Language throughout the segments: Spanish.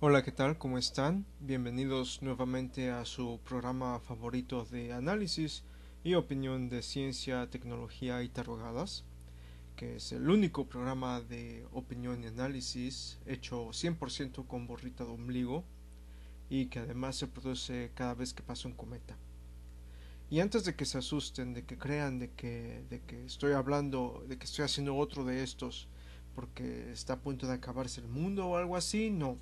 Hola, ¿qué tal? ¿Cómo están? Bienvenidos nuevamente a su programa favorito de análisis y opinión de ciencia, tecnología y tarrogadas, que es el único programa de opinión y análisis hecho 100% con borrita de ombligo y que además se produce cada vez que pasa un cometa. Y antes de que se asusten, de que crean de que, de que estoy hablando, de que estoy haciendo otro de estos porque está a punto de acabarse el mundo o algo así, no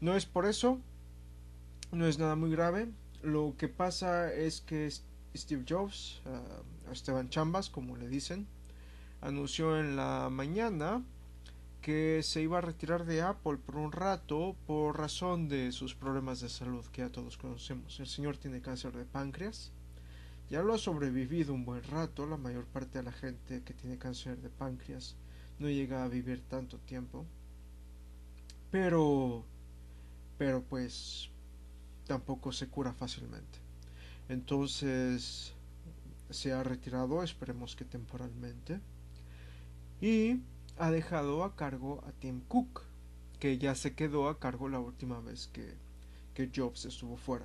no es por eso, no es nada muy grave. Lo que pasa es que Steve Jobs, ah, Esteban Chambas, como le dicen, anunció en la mañana que se iba a retirar de Apple por un rato por razón de sus problemas de salud que ya todos conocemos. El señor tiene cáncer de páncreas. Ya lo ha sobrevivido un buen rato. La mayor parte de la gente que tiene cáncer de páncreas no llega a vivir tanto tiempo. Pero pero pues tampoco se cura fácilmente. Entonces se ha retirado, esperemos que temporalmente, y ha dejado a cargo a Tim Cook, que ya se quedó a cargo la última vez que, Jobs estuvo fuera.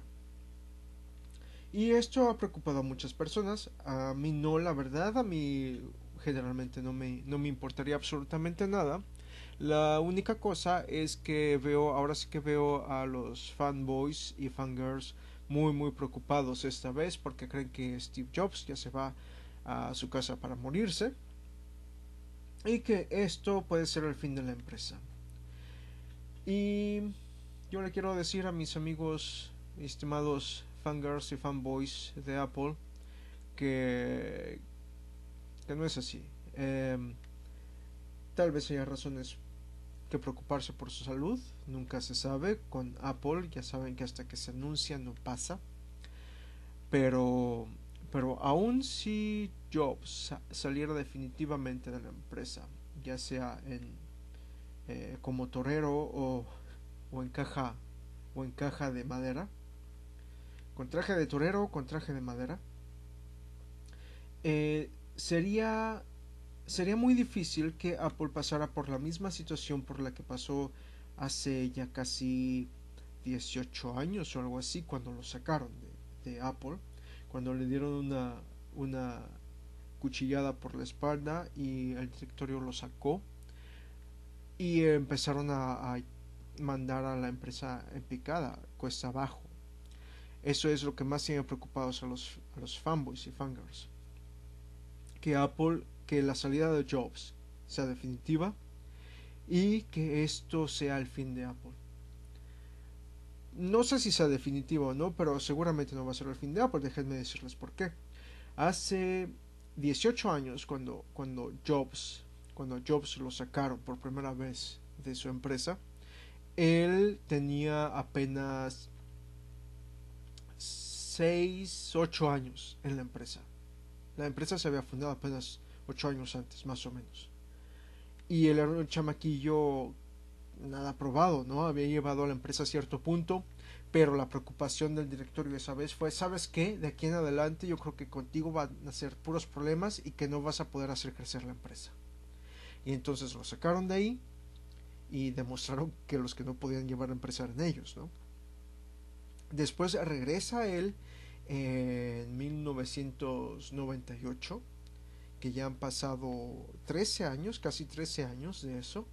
Y esto ha preocupado a muchas personas, a mí no, la verdad, a mí generalmente no me, no me importaría absolutamente nada la única cosa es que veo, ahora sí que veo a los fanboys y fangirls muy muy preocupados esta vez porque creen que Steve Jobs ya se va a su casa para morirse y que esto puede ser el fin de la empresa. Y yo le quiero decir a mis amigos, estimados fangirls y fanboys de Apple, que, que no es así. Em, tal vez haya razones que preocuparse por su salud, nunca se sabe, con Apple ya saben que hasta que se anuncia no pasa, pero, pero aún si Jobs saliera definitivamente de la empresa, ya sea en, eh, como torero o, en caja, o en caja de madera, con traje de torero o con traje de madera, eh, sería sería muy difícil que Apple pasara por la misma situación por la que pasó hace ya casi 18 años o algo así cuando lo sacaron de, Apple, cuando le dieron una, una cuchillada por la espalda y el directorio lo sacó y empezaron a, mandar a la empresa en picada, cuesta abajo. Eso es lo que más tiene preocupados a los, a los fanboys y fangirls. Que Apple que la salida de Jobs sea definitiva y que esto sea el fin de Apple. No sé si sea definitivo o no, pero seguramente no va a ser el fin de Apple, déjenme decirles por qué. Hace 18 años cuando, cuando Jobs cuando Jobs lo sacaron por primera vez de su empresa, él tenía apenas 6, 8 años en la empresa. La empresa se había fundado apenas ocho años antes, más o menos. Y el era chamaquillo nada probado, ¿no? Había llevado a la empresa a cierto punto, pero la preocupación del directorio esa vez fue, ¿sabes qué? De aquí en adelante yo creo que contigo van a ser puros problemas y que no vas a poder hacer crecer la empresa. Y entonces lo sacaron de ahí y demostraron que los que no podían llevar a empresa eran ellos, ¿no? Después regresa él eh, en 1998 que ya han pasado 13 años, casi 13 años de eso.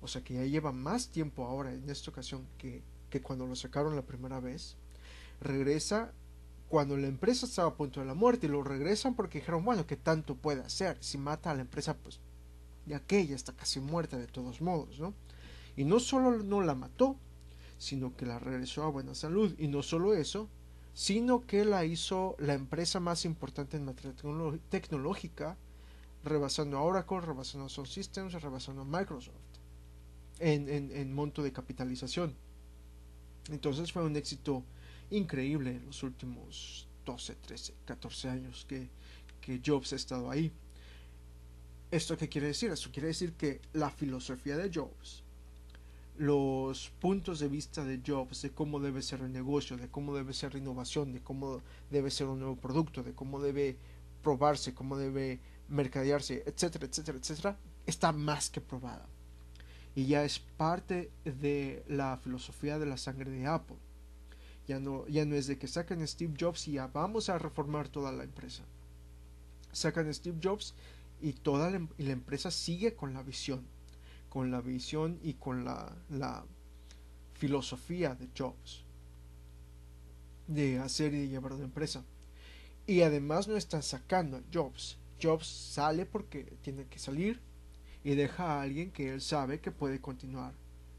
O sea que ya lleva más tiempo ahora en esta ocasión que, que cuando lo sacaron la primera vez. Regresa cuando la empresa estaba a punto de la muerte y lo regresan porque dijeron, bueno, que tanto puede hacer? Si mata a la empresa, pues ya que ella está casi muerta de todos modos, ¿no? Y no solo no la mató, sino que la regresó a buena salud. Y no solo eso, sino que la hizo la empresa más importante en materia tecnológica, rebasando a Oracle, rebasando a Sun Systems, rebasando a Microsoft en, monto de capitalización. Entonces fue un éxito increíble en los últimos 12, 13, 14 años que, que Jobs ha estado ahí. ¿Esto qué quiere decir? Esto quiere decir que la filosofía de Jobs los puntos de vista de Jobs de cómo debe ser el negocio, de cómo debe ser la innovación, de cómo debe ser un nuevo producto, de cómo debe probarse, cómo debe mercadearse, etcétera, etcétera, etcétera, está más que probada. Y ya es parte de la filosofía de la sangre de Apple. Ya no, ya no es de que sacan Steve Jobs y ya vamos a reformar toda la empresa. Sacan Steve Jobs y toda em, y la empresa sigue con la visión con la visión y con la, filosofía de Jobs de hacer y llevar de empresa. Y además no están sacando a Jobs. Jobs sale porque tiene que salir y deja a alguien que él sabe que puede continuar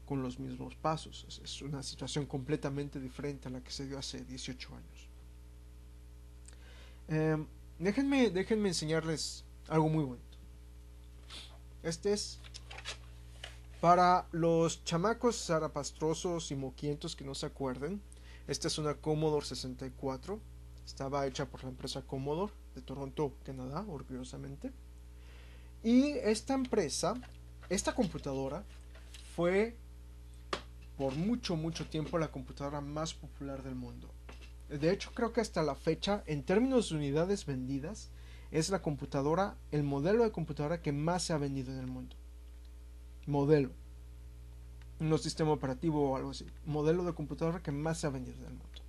con los mismos pasos. Es una situación completamente diferente a la que se dio hace 18 años. Em, déjenme, déjenme enseñarles algo muy bueno Este es para los chamacos zarapastrosos y moquientos que no se acuerden, esta es una Commodore 64. Estaba hecha por la empresa Commodore de Toronto, Canadá, orgullosamente. Y esta empresa, esta computadora, fue por mucho, mucho tiempo la computadora más popular del mundo. De hecho, creo que hasta la fecha, en términos de unidades vendidas, es la computadora, el modelo de computadora que más se ha vendido en el mundo modelo. No sistema operativo o algo así. Modelo de computadora que más se ha vendido en el mundo.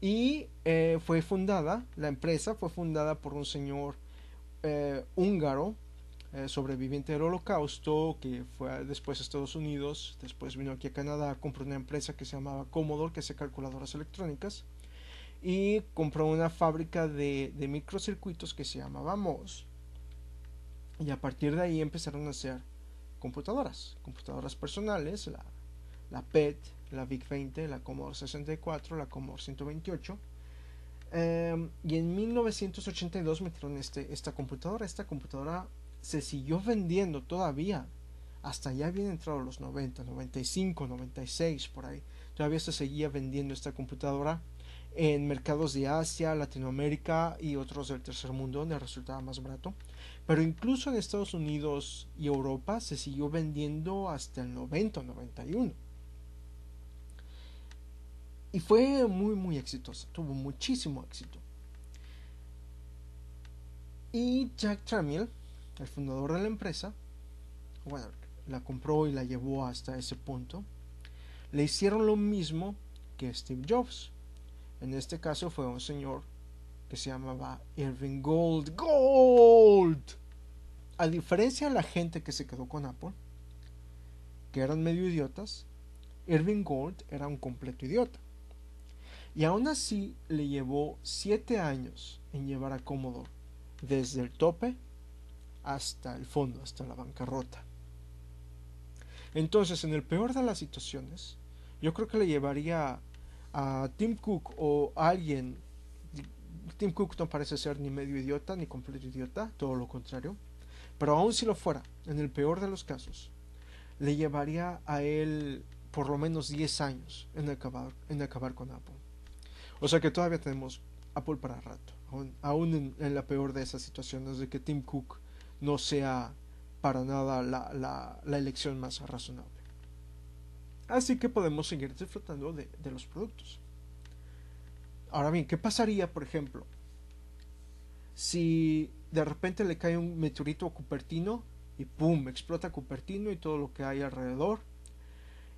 Y eh, fue fundada, la empresa fue fundada por un señor eh, húngaro, eh, sobreviviente del holocausto, que fue después a Estados Unidos, después vino aquí a Canadá, compró una empresa que se llamaba Commodore, que hace calculadoras electrónicas, y compró una fábrica de, de microcircuitos que se llamaba MOS, y a partir de ahí empezaron a hacer computadoras, computadoras personales, la, la PET, la VIC-20, la Commodore 64, la Commodore 128. Em, y en 1982 metieron este, esta computadora. Esta computadora se siguió vendiendo todavía hasta ya habían entrado los 90, 95, 96, por ahí. Todavía se seguía vendiendo esta computadora en mercados de Asia, Latinoamérica y otros del tercer mundo donde resultaba más barato. Pero incluso en Estados Unidos y Europa se siguió vendiendo hasta el 90 91. Y fue muy muy exitosa, tuvo muchísimo éxito. Y Jack Tramiel, el fundador de la empresa, bueno, la compró y la llevó hasta ese punto. Le hicieron lo mismo que Steve Jobs en este caso fue un señor que se llamaba Irving Gold. ¡Gold! A diferencia de la gente que se quedó con Apple, que eran medio idiotas, Irving Gold era un completo idiota. Y aún así le llevó siete años en llevar a Commodore desde el tope hasta el fondo, hasta la bancarrota. Entonces, en el peor de las situaciones, yo creo que le llevaría a Tim Cook o alguien, Tim Cook no parece ser ni medio idiota ni completo idiota, todo lo contrario, pero aun si lo fuera, en el peor de los casos, le llevaría a él por lo menos 10 años en acabar, en acabar con Apple. O sea que todavía tenemos Apple para rato, aún, en, la peor de esas situaciones de que Tim Cook no sea para nada la elección más razonable. Así que podemos seguir disfrutando de, los productos. Ahora bien, ¿qué pasaría, por ejemplo, si de repente le cae un meteorito a Cupertino y ¡pum! explota Cupertino y todo lo que hay alrededor?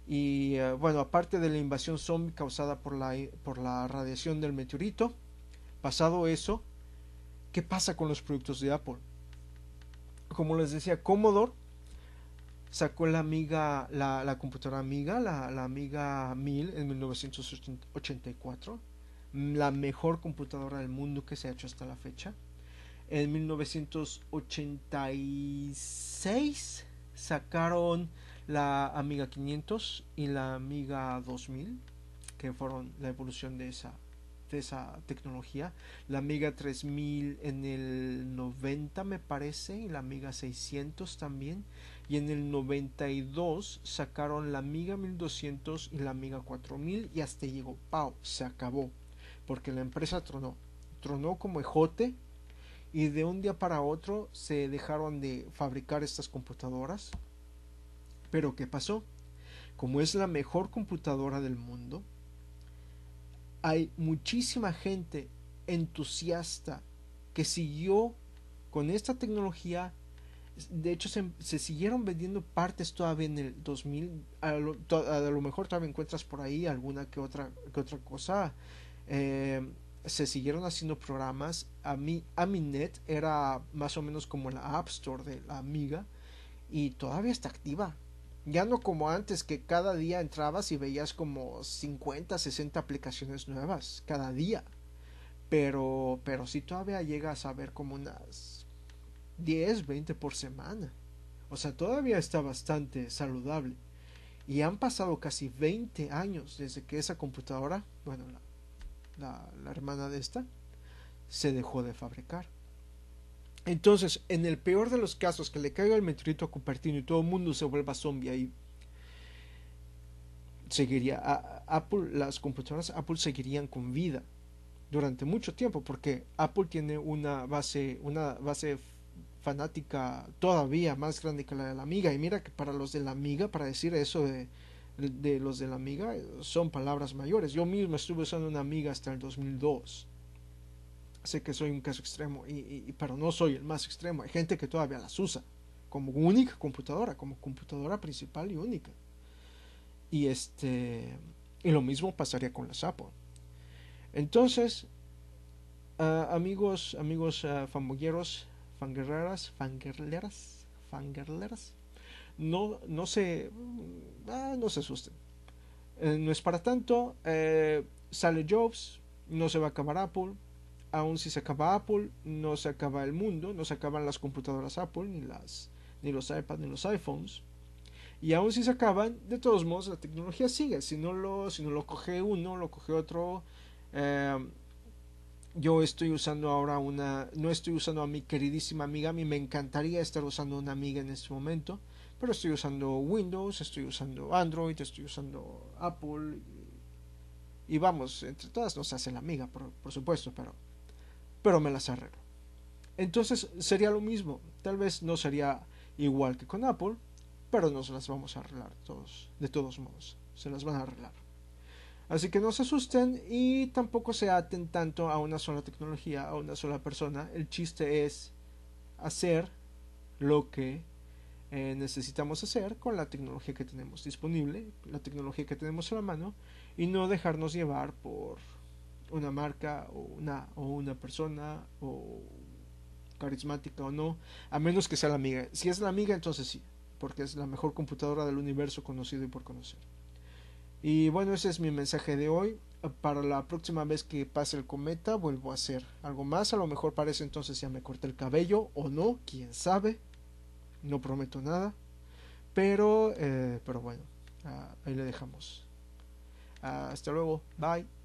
Y eh, bueno, aparte de la invasión zombie causada por la, por la radiación del meteorito, pasado eso, ¿qué pasa con los productos de Apple? Como les decía, Commodore Sacó la amiga, la, computadora amiga, la, la amiga 1000 en 1984, la mejor computadora del mundo que se ha hecho hasta la fecha. En 1986 sacaron la Amiga 500 y la Amiga 2000, que fueron la evolución de esa esa tecnología. La Amiga 3000 en el 90 me parece y la Amiga 600 también. Y en el 92 sacaron la Amiga 1200 y la Amiga 4000 y hasta llegó, ¡pau! Se acabó. Porque la empresa tronó. Tronó como ejote y de un día para otro se dejaron de fabricar estas computadoras. Pero ¿qué pasó? Como es la mejor computadora del mundo, hay muchísima gente entusiasta que siguió con esta tecnología. De hecho, se, siguieron vendiendo partes todavía en el 2000. A lo, a lo, mejor todavía encuentras por ahí alguna que otra, que otra cosa. Eh, se siguieron haciendo programas. A mí, Aminet era más o menos como la App Store de la Amiga. Y todavía está activa. Ya no como antes que cada día entrabas y veías como 50, 60 aplicaciones nuevas cada día. Pero, pero si todavía llegas a ver como unas 10, 20 por semana. O sea, todavía está bastante saludable. Y han pasado casi 20 años desde que esa computadora, bueno, la hermana de esta, se dejó de fabricar. Entonces, en el peor de los casos, que le caiga el meteorito a Cupertino y todo el mundo se vuelva zombie ahí, seguiría, Apple, las computadoras Apple seguirían con vida durante mucho tiempo, porque Apple tiene una base, una base fanática todavía más grande que la de la amiga. Y mira que para los de la amiga, para decir eso de, de los de la amiga, son palabras mayores. Yo mismo estuve usando una amiga hasta el 2002 sé que soy un caso extremo, y, pero no soy el más extremo. Hay gente que todavía las usa como única computadora, como computadora principal y única. Y este y lo mismo pasaría con la Sapo. Entonces, ah, amigos, amigos uh, fanguerreras, fanguerleras, fanguerleras, no, no se, mm, ah, no se asusten. Eh, no es para tanto. Eh, sale Jobs, no se va a acabar Apple Aún si se acaba Apple, no se acaba el mundo, no se acaban las computadoras Apple, ni, las, ni los iPads, ni los iPhones. Y aún si se acaban, de todos modos, la tecnología sigue. Si no lo, si no lo coge uno, lo coge otro. Em, yo estoy usando ahora una, no estoy usando a mi queridísima amiga, a mí me encantaría estar usando una amiga en este momento, pero estoy usando Windows, estoy usando Android, estoy usando Apple. Y, vamos, entre todas nos hace la amiga, por supuesto, pero pero me las arreglo. Entonces sería lo mismo, tal vez no sería igual que con Apple, pero nos las vamos a arreglar todos, de todos modos, se las van a arreglar. Así que no se asusten y tampoco se aten tanto a una sola tecnología, a una sola persona. El chiste es hacer lo que eh, necesitamos hacer con la tecnología que tenemos disponible, la tecnología que tenemos a la mano y no dejarnos llevar por una marca o una, o una persona o carismática o no, a menos que sea la amiga. Si es la amiga, entonces sí, porque es la mejor computadora del universo conocido y por conocer. Y bueno, ese es mi mensaje de hoy. Para la próxima vez que pase el cometa, vuelvo a hacer algo más. A lo mejor parece entonces ya me corté el cabello o no, quién sabe. No prometo nada. Pero, eh, pero bueno, ah, ahí le dejamos. hasta luego. Bye.